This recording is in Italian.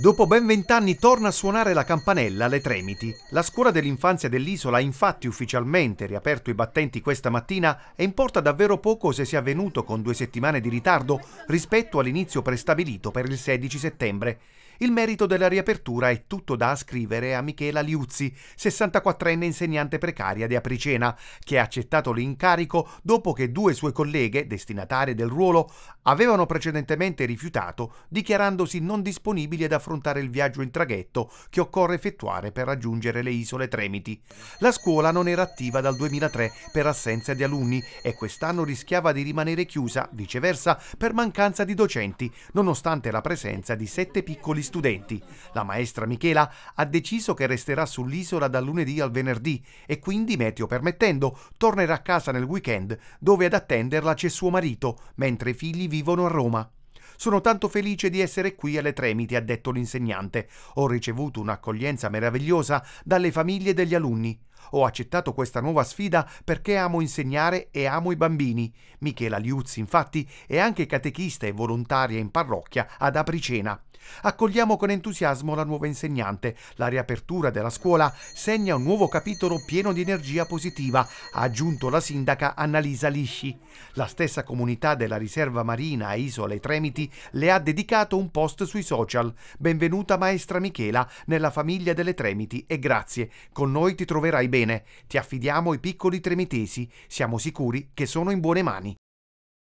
Dopo ben vent'anni torna a suonare la campanella alle Tremiti. La scuola dell'infanzia dell'isola ha infatti ufficialmente riaperto i battenti questa mattina e importa davvero poco se sia avvenuto con due settimane di ritardo rispetto all'inizio prestabilito per il 16 settembre. Il merito della riapertura è tutto da ascrivere a Michela Liuzzi, 64enne insegnante precaria di Apricena, che ha accettato l'incarico dopo che due sue colleghe, destinatarie del ruolo, avevano precedentemente rifiutato, dichiarandosi non disponibili ad affrontare il viaggio in traghetto che occorre effettuare per raggiungere le isole Tremiti. La scuola non era attiva dal 2003 per assenza di alunni e quest'anno rischiava di rimanere chiusa, viceversa, per mancanza di docenti, nonostante la presenza di sette piccoli studenti studenti. La maestra Michela ha deciso che resterà sull'isola dal lunedì al venerdì e quindi, meteo permettendo, tornerà a casa nel weekend dove ad attenderla c'è suo marito, mentre i figli vivono a Roma. Sono tanto felice di essere qui alle Tremiti, ha detto l'insegnante. Ho ricevuto un'accoglienza meravigliosa dalle famiglie degli alunni. Ho accettato questa nuova sfida perché amo insegnare e amo i bambini. Michela Liuzzi, infatti, è anche catechista e volontaria in parrocchia ad Apricena. Accogliamo con entusiasmo la nuova insegnante. La riapertura della scuola segna un nuovo capitolo pieno di energia positiva, ha aggiunto la sindaca Annalisa Lisci. La stessa comunità della riserva marina a Isole Tremiti le ha dedicato un post sui social. Benvenuta maestra Michela nella famiglia delle Tremiti e grazie. Con noi ti troverai bene. Ti affidiamo i piccoli tremitesi. Siamo sicuri che sono in buone mani.